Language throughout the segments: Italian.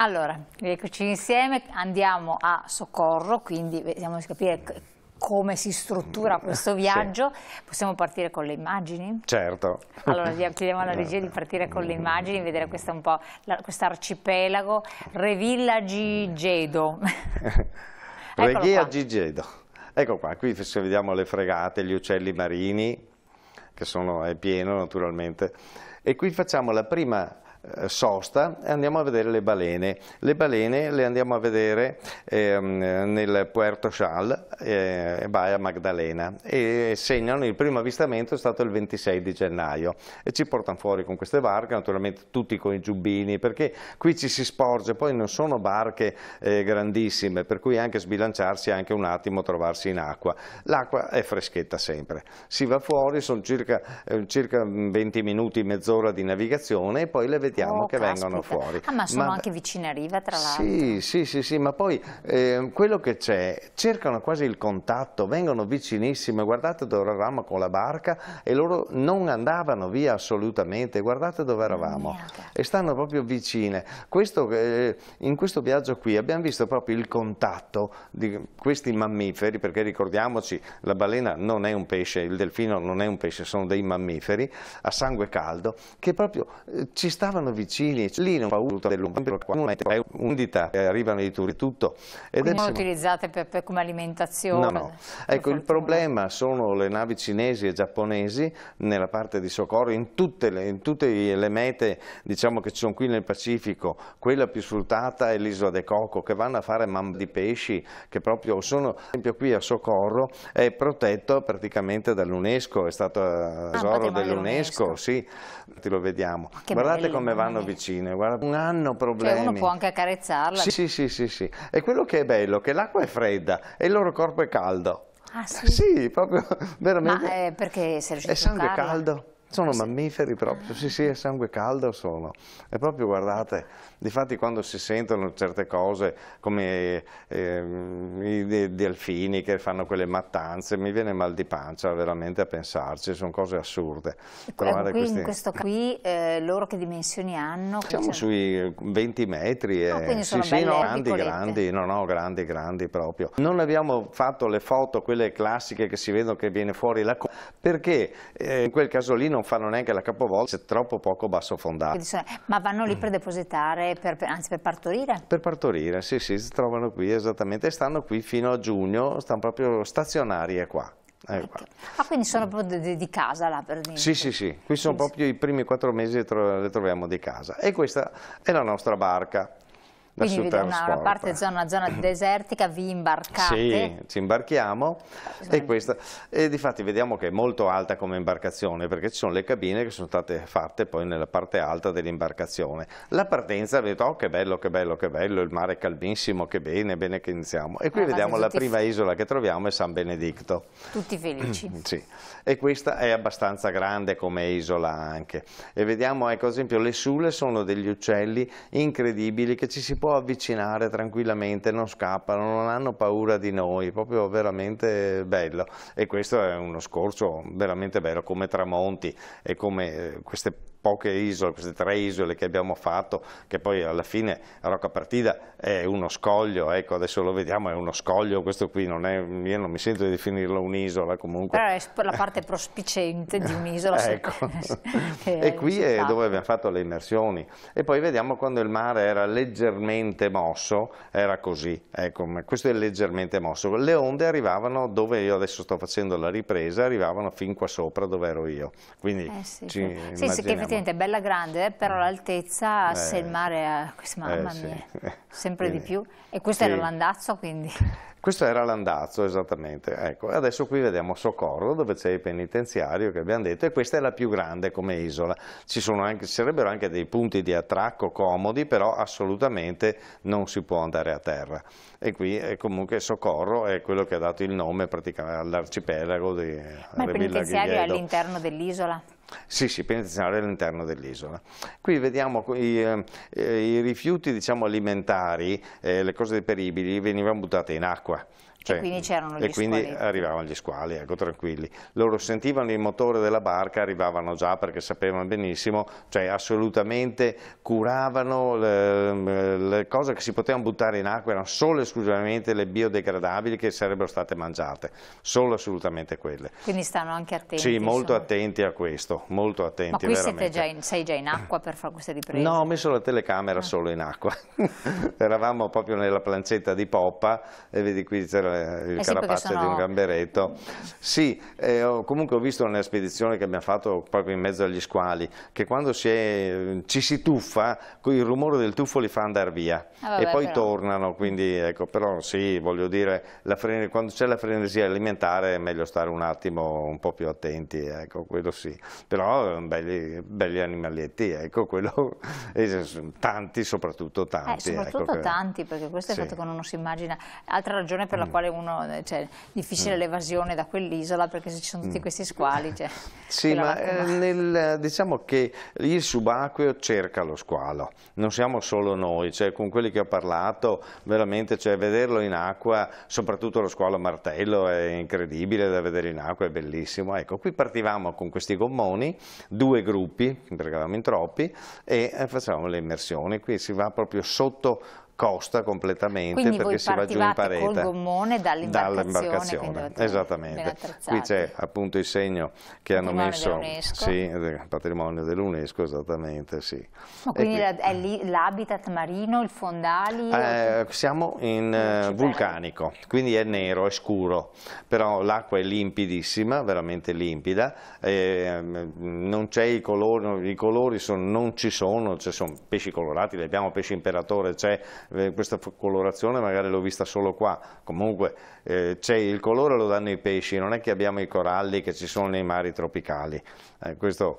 Allora, eccoci insieme, andiamo a soccorro, quindi vediamo di capire come si struttura questo viaggio. Sì. Possiamo partire con le immagini? Certo. Allora chiediamo alla regia di partire con le immagini, vedere questo arcipelago, Revilla Gigedo. Reghia Gigedo. Ecco qua, qui se vediamo le fregate, gli uccelli marini, che sono, è pieno naturalmente, e qui facciamo la prima eh, sosta e andiamo a vedere le balene. Le balene le andiamo a vedere ehm, nel Puerto Chal, eh, Baia Magdalena e segnano il primo avvistamento è stato il 26 di gennaio e ci portano fuori con queste barche, naturalmente tutti con i giubbini perché qui ci si sporge, poi non sono barche eh, grandissime per cui anche sbilanciarsi anche un attimo trovarsi in acqua. L'acqua è freschetta sempre, si va fuori, sono circa, eh, circa 20 minuti, mezz'ora di navigazione e poi le vediamo vediamo oh, che caspita. vengono fuori. Ah, ma sono ma... anche vicine a riva, tra l'altro. Sì, sì, sì, sì, ma poi eh, quello che c'è, cercano quasi il contatto, vengono vicinissime, guardate dove eravamo con la barca e loro non andavano via assolutamente, guardate dove eravamo oh, e stanno proprio vicine. Questo, eh, in questo viaggio qui abbiamo visto proprio il contatto di questi mammiferi, perché ricordiamoci la balena non è un pesce, il delfino non è un pesce, sono dei mammiferi a sangue caldo che proprio eh, ci stavano arrivavano vicini, lì non fa uso dell'1,4 unità, arrivano di turi tutto. Ed Quindi non utilizzate per, per, come alimentazione? No, no. Ecco, il problema sono le navi cinesi e giapponesi nella parte di soccorso, in tutte le, in tutte le mete diciamo, che ci sono qui nel Pacifico, quella più sfruttata è l'isola de Coco, che vanno a fare mamma di pesci, che proprio sono, ad esempio qui a Socorro, è protetto praticamente dall'UNESCO, è stato ah, tesoro ah, dell'UNESCO, sì, lo vediamo. Ah, Guardate come me vanno vicine, guarda, non hanno problemi. Cioè uno può anche accarezzarla. Sì, sì, sì, sì, sì. E quello che è bello, che l'acqua è fredda e il loro corpo è caldo. Ah sì? Sì, proprio, veramente. Ma eh, perché Sergio È sangue caldo. Sono mammiferi proprio, sì sì, è sangue caldo sono. E proprio guardate, difatti quando si sentono certe cose come eh, i delfini che fanno quelle mattanze, mi viene mal di pancia veramente a pensarci, sono cose assurde. Eh, Trovare qui, questi... In questo qui eh, loro che dimensioni hanno? Siamo sui 20 metri, eh. Ah, no, quindi sono sì, no, grandi, grandi, no, no, grandi, grandi proprio. Non abbiamo fatto le foto, quelle classiche che si vedono che viene fuori la cosa, perché eh, in quel caso lì non non fanno neanche la capovolta, è troppo poco basso fondato. ma vanno lì per depositare, per, anzi per partorire? Per partorire, sì, sì, si trovano qui esattamente e stanno qui fino a giugno, stanno proprio stazionarie qua. Eh, Ah, quindi sono proprio di, di casa là per dire? Sì, sì, sì, qui sono quindi... proprio i primi quattro mesi che tro le troviamo di casa e questa è la nostra barca. Quindi vi da una parte zona, una zona desertica, vi imbarcate. Sì, ci imbarchiamo sì. e questa, e difatti vediamo che è molto alta come imbarcazione perché ci sono le cabine che sono state fatte poi nella parte alta dell'imbarcazione. La partenza, vedete, oh che bello, che bello, che bello, il mare è calmissimo, che bene, bene che iniziamo. E qui ah, vediamo la prima isola che troviamo è San Benedicto. Tutti felici. sì, e questa è abbastanza grande come isola anche. E vediamo, ecco, ad esempio, le sule sono degli uccelli incredibili che ci si può può avvicinare tranquillamente, non scappano, non hanno paura di noi, proprio veramente bello e questo è uno scorcio veramente bello come tramonti e come eh, queste poche isole, queste tre isole che abbiamo fatto, che poi alla fine Rocca Partida è uno scoglio, ecco adesso lo vediamo, è uno scoglio questo qui, non è, io non mi sento di definirlo un'isola comunque. Però eh, è la parte prospicente di un'isola. ecco. e eh, qui è dove abbiamo fatto le immersioni e poi vediamo quando il mare era leggermente mosso, era così, ecco, questo è leggermente mosso, le onde arrivavano dove io adesso sto facendo la ripresa, arrivavano fin qua sopra dove ero io, quindi eh sì, ci sì, effettivamente è bella grande, eh, però mm. l'altezza, se il eh. mare, è... Eh, mamma eh, sì. mia, sempre quindi, di più. E questo sì. era l'andazzo quindi? Questo era l'andazzo, esattamente. Ecco, adesso qui vediamo Socorro, dove c'è il penitenziario che abbiamo detto, e questa è la più grande come isola. Ci, anche, sarebbero anche dei punti di attracco comodi, però assolutamente non si può andare a terra. E qui comunque Socorro è quello che ha dato il nome all'arcipelago di Ma il penitenziario è all'interno dell'isola? Sì, sì, penitenziario all'interno dell'isola. Qui vediamo i, eh, i rifiuti diciamo, alimentari, eh, le cose deperibili venivano buttate in acqua. Cioè, sì. quindi c'erano gli e quindi squali. arrivavano gli squali, ecco, tranquilli. Loro sentivano il motore della barca, arrivavano già perché sapevano benissimo, cioè assolutamente curavano le, le cose che si potevano buttare in acqua, erano solo e esclusivamente le biodegradabili che sarebbero state mangiate, solo assolutamente quelle. Quindi stanno anche attenti. Sì, molto insomma. attenti a questo, molto attenti. Ma qui veramente. Già in, sei già in acqua per fare queste riprese? No, ho messo la telecamera ah. solo in acqua. Eravamo proprio nella plancetta di Poppa e vedi qui c'era eh, il eh sì, carapace sono... di un gamberetto. Sì, eh, ho, comunque ho visto nella spedizione che abbiamo fatto proprio in mezzo agli squali, che quando si è, ci si tuffa, il rumore del tuffo li fa andare via ah, vabbè, e poi però... tornano, quindi ecco, però sì, voglio dire, frene, quando c'è la frenesia alimentare è meglio stare un attimo un po' più attenti, ecco, quello sì. Però eh, belli, belli animaletti, ecco, quello, tanti, soprattutto tanti. Eh, soprattutto ecco, tanti, perché questo sì. è fatto che uno si immagina. Altra ragione per la mm. quale quale uno, eh, cioè, difficile mm. l'evasione da quell'isola perché se ci sono tutti mm. questi squali. Cioè, sì, ma eh, nel, diciamo che il subacqueo cerca lo squalo, non siamo solo noi, cioè, con quelli che ho parlato, veramente cioè, vederlo in acqua, soprattutto lo squalo martello è incredibile da vedere in acqua, è bellissimo. Ecco, qui partivamo con questi gommoni, due gruppi, perché eravamo in troppi, e eh, facevamo le immersioni, qui si va proprio sotto costa completamente quindi perché si va giù in parete. Quindi col gommone dall'imbarcazione. Dall Esattamente. Qui c'è appunto il segno che hanno messo sì, patrimonio dell'UNESCO, esattamente, sì. Ma quindi qui, è l'habitat marino, il fondali? Eh, siamo in eh, vulcanico, quindi è nero, è scuro, però l'acqua è limpidissima, veramente limpida, mm, non c'è i colori, i colori sono, non ci sono, ci sono pesci colorati, li abbiamo, pesci imperatore, c'è eh, questa colorazione magari l'ho vista solo qua, comunque eh, il colore lo danno i pesci, non è che abbiamo i coralli che ci sono nei mari tropicali, eh, questo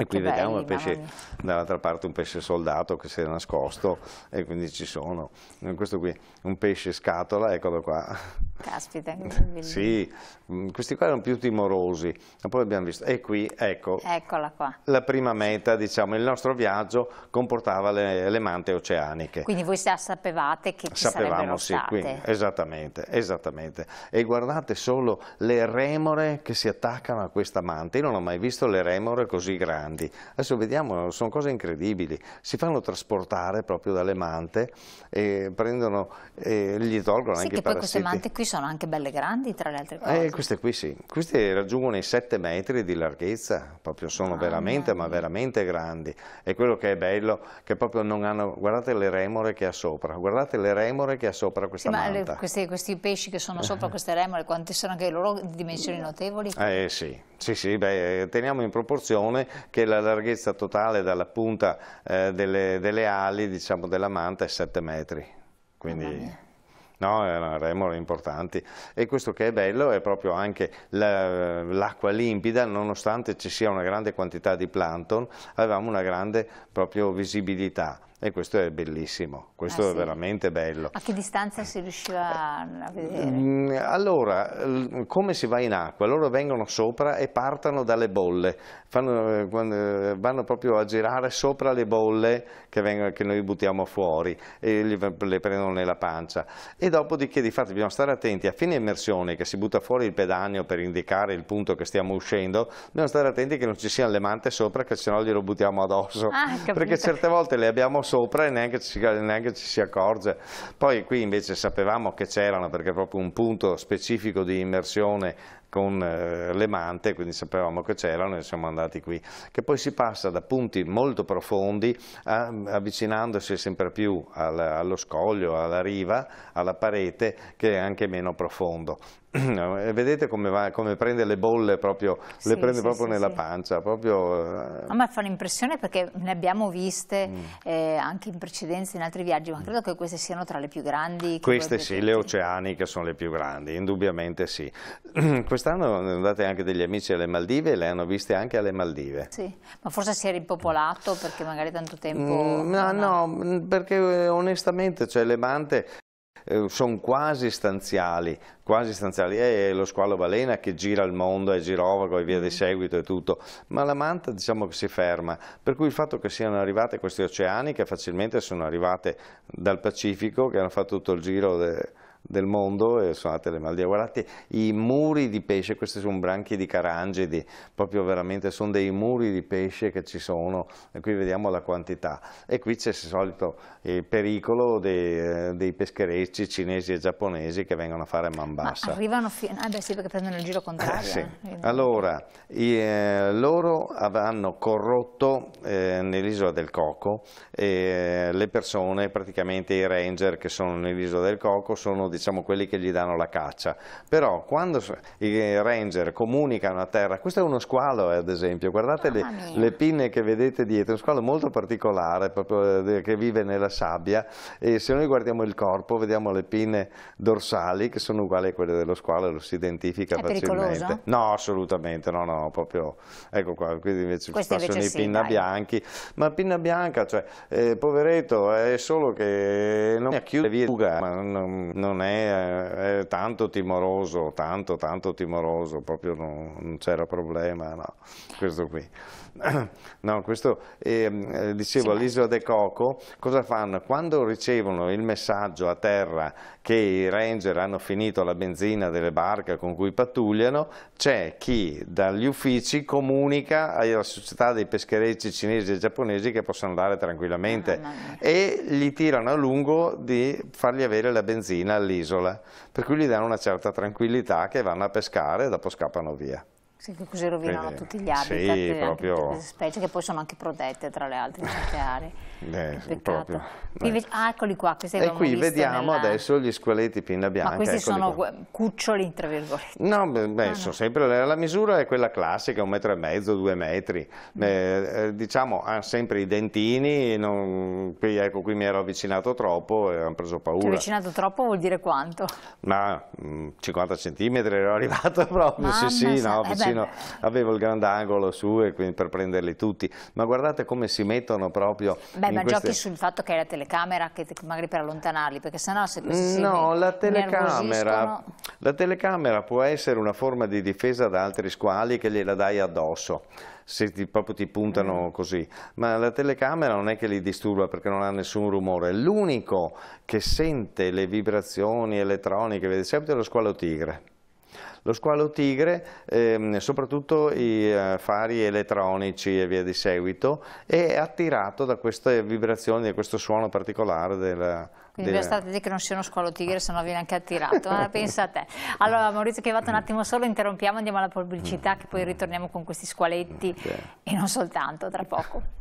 e qui che vediamo belli, pesce, dall'altra parte un pesce soldato che si è nascosto e quindi ci sono. Eh, questo qui, un pesce scatola, eccolo qua. Caspita, che Sì, mm, questi qua erano più timorosi, ma poi abbiamo visto. E qui, ecco, Eccola qua. la prima meta, diciamo, il nostro viaggio comportava le, le mante oceaniche. Quindi voi già sapevate che ci Sapevamo, sì, qui, esattamente, esattamente. E guardate solo le remore che si attaccano a questa mante. Io non ho mai visto le remore così grandi grandi. Adesso vediamo, sono cose incredibili, si fanno trasportare proprio dalle mante e prendono, e gli tolgono sì, anche i parassiti. Sì, che poi queste mante qui sono anche belle grandi tra le altre eh, cose. Eh, queste qui sì, queste raggiungono i 7 metri di larghezza, proprio sono ah, veramente, ma veramente grandi. E quello che è bello, che proprio non hanno, guardate le remore che ha sopra, guardate le remore che ha sopra questa sì, manta. Ma le, questi, questi pesci che sono sopra queste remore, quante sono anche loro di dimensioni notevoli? Eh sì, sì, sì, beh, teniamo in proporzione che che la larghezza totale dalla punta eh, delle, delle, ali diciamo, della manta è 7 metri. Quindi... Ah, no, erano remore importanti e questo che è bello è proprio anche l'acqua limpida, nonostante ci sia una grande quantità di plancton, avevamo una grande proprio visibilità e questo è bellissimo, questo ah, sì. è veramente bello. A che distanza si riusciva a vedere? Mm, allora, come si va in acqua? Loro vengono sopra e partono dalle bolle, Fanno, eh, eh, vanno proprio a girare sopra le bolle che, vengono, che noi buttiamo fuori e le prendono nella pancia. E dopodiché, di fatto, bisogna stare attenti, a fine immersione, che si butta fuori il pedagno per indicare il punto che stiamo uscendo, bisogna stare attenti che non ci siano le mante sopra, che sennò glielo buttiamo addosso. Ah, perché certe volte le abbiamo sopra e neanche ci, neanche ci si accorge. Poi qui invece sapevamo che c'erano perché proprio un punto specifico di immersione con eh, le mante, quindi sapevamo che c'erano e siamo andati qui. Che poi si passa da punti molto profondi, a, avvicinandosi sempre più al, allo scoglio, alla riva, alla parete, che è anche meno profondo. Vedete come, va, come, prende le bolle proprio, sì, le prende sì, proprio sì, nella pancia. Proprio... Eh. No, ma fa un'impressione perché ne abbiamo viste mm. eh, anche in precedenza in altri viaggi, ma credo che queste siano tra le più grandi. Queste sì, le oceaniche sono le più grandi, indubbiamente sì. quest'anno andate anche degli amici alle Maldive e le hanno viste anche alle Maldive. Sì, ma forse si è ripopolato perché magari tanto tempo... Mm, no, no, mm, perché eh, onestamente, cioè le mante eh, sono quasi stanziali, quasi stanziali, è eh, lo squalo balena che gira il mondo, è girovago e via di mm. seguito e tutto, ma la manta diciamo che si ferma, per cui il fatto che siano arrivate questi oceani che facilmente sono arrivate dal Pacifico, che hanno fatto tutto il giro... De del mondo e sono andate le Maldive. Guardate i muri di pesce, questi sono branchi di carangidi, proprio veramente sono dei muri di pesce che ci sono e qui vediamo la quantità. E qui c'è il solito eh, pericolo dei, dei pescherecci cinesi e giapponesi che vengono a fare man bassa. Ma arrivano fino... Ah beh sì, perché prendono il giro contrario. Eh, sì. Allora, i, eh, loro hanno corrotto eh, nell'isola del Coco eh, le persone, praticamente i ranger che sono nell'isola del Coco, sono di diciamo, quelli che gli danno la caccia, però quando i ranger comunicano a terra, questo è uno squalo eh, ad esempio, guardate ah, le, le, pinne che vedete dietro, uno squalo molto particolare proprio, eh, che vive nella sabbia e se noi guardiamo il corpo vediamo le pinne dorsali che sono uguali a quelle dello squalo e lo si identifica è facilmente. Pericoloso? No, assolutamente, no, no, proprio, ecco qua, quindi invece Questi sono i pinna dai. bianchi, ma pinna bianca, cioè, eh, poveretto, è solo che non chiude via, ma non, non è me è eh, eh, tanto timoroso, tanto, tanto timoroso, proprio non, non c'era problema, no, questo qui. No, questo, ehm, eh, dicevo, all'isola De Coco cosa fanno? Quando ricevono il messaggio a terra che i ranger hanno finito la benzina delle barche con cui pattugliano, c'è chi dagli uffici comunica alla società dei pescherecci cinesi e giapponesi che possono andare tranquillamente ah, e gli tirano a lungo di fargli avere la benzina lì dell'isola, per cui gli danno una certa tranquillità che vanno a pescare e dopo scappano via. Sì, così rovinano Quindi, tutti gli habitat, sì, proprio... tutte queste specie che poi sono anche protette tra le altre in certe aree. Eh, proprio, eh. ah, eccoli qua. E qui vediamo nella... adesso gli squaletti pinna bianca. Ma questi sono qua. cuccioli, tra virgolette. No, beh, beh ah, sono no. sempre, la misura è quella classica, un metro e mezzo, due metri. Mm. Eh, eh, diciamo, ha sempre i dentini, non... qui, ecco, qui mi ero avvicinato troppo e hanno preso paura. Ti avvicinato troppo vuol dire quanto? Ma 50 mm, centimetri ero arrivato proprio, Mamma sì sì, no, eh, vicino, beh. avevo il grandangolo su e quindi per prenderli tutti. Ma guardate come si mettono proprio... Beh, Beh, ma queste... giochi sul fatto che hai la telecamera, che magari per allontanarli, perché sennò se questi No, si la telecamera, la telecamera può essere una forma di difesa da altri squali che gliela dai addosso se ti, proprio ti puntano mm. così, ma la telecamera non è che li disturba perché non ha nessun rumore, l'unico che sente le vibrazioni elettroniche, vede sempre lo squalo tigre. Lo squalo tigre, ehm, soprattutto i eh, fari elettronici e via di seguito, è attirato da queste vibrazioni, da questo suono particolare della, quindi bisogna stare attenti che non sia uno squalo tigre, se no viene anche attirato. Eh? Pensa a te. Allora, Maurizio, che vado un attimo solo, interrompiamo, andiamo alla pubblicità, mm. che poi ritorniamo con questi squaletti okay. e non soltanto, tra poco.